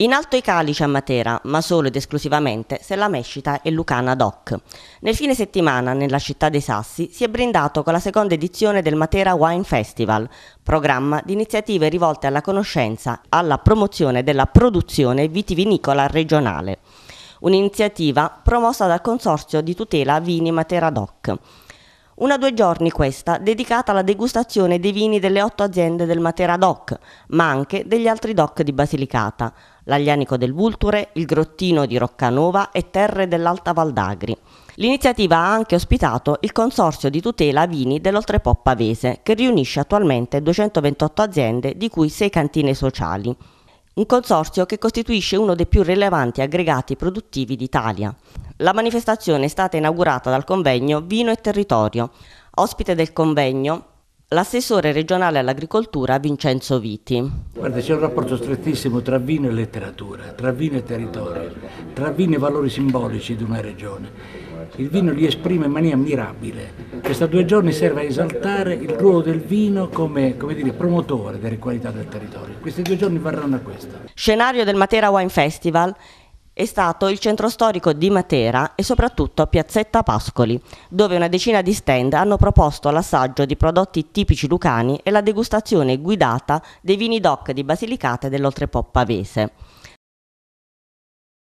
In alto i calici a Matera, ma solo ed esclusivamente se la mescita è lucana doc. Nel fine settimana, nella città dei Sassi, si è brindato con la seconda edizione del Matera Wine Festival, programma di iniziative rivolte alla conoscenza, alla promozione della produzione vitivinicola regionale. Un'iniziativa promossa dal Consorzio di tutela Vini Matera Doc. Una due giorni questa, dedicata alla degustazione dei vini delle otto aziende del Matera DOC, ma anche degli altri DOC di Basilicata, l'Aglianico del Vulture, il Grottino di Roccanova e Terre dell'Alta Valdagri. L'iniziativa ha anche ospitato il Consorzio di tutela vini dell'Oltrepo Pavese, che riunisce attualmente 228 aziende, di cui 6 cantine sociali un consorzio che costituisce uno dei più rilevanti aggregati produttivi d'Italia. La manifestazione è stata inaugurata dal convegno Vino e Territorio. Ospite del convegno l'assessore regionale all'agricoltura Vincenzo Viti. Guarda, c'è un rapporto strettissimo tra vino e letteratura, tra vino e territorio, tra vino e valori simbolici di una regione. Il vino li esprime in maniera mirabile. Questi due giorni serve a esaltare il ruolo del vino come, come dire, promotore delle qualità del territorio. Questi due giorni varranno a questo. Scenario del Matera Wine Festival è stato il centro storico di Matera e soprattutto Piazzetta Pascoli, dove una decina di stand hanno proposto l'assaggio di prodotti tipici lucani e la degustazione guidata dei vini DOC di Basilicata e dell'Oltrepo Pavese.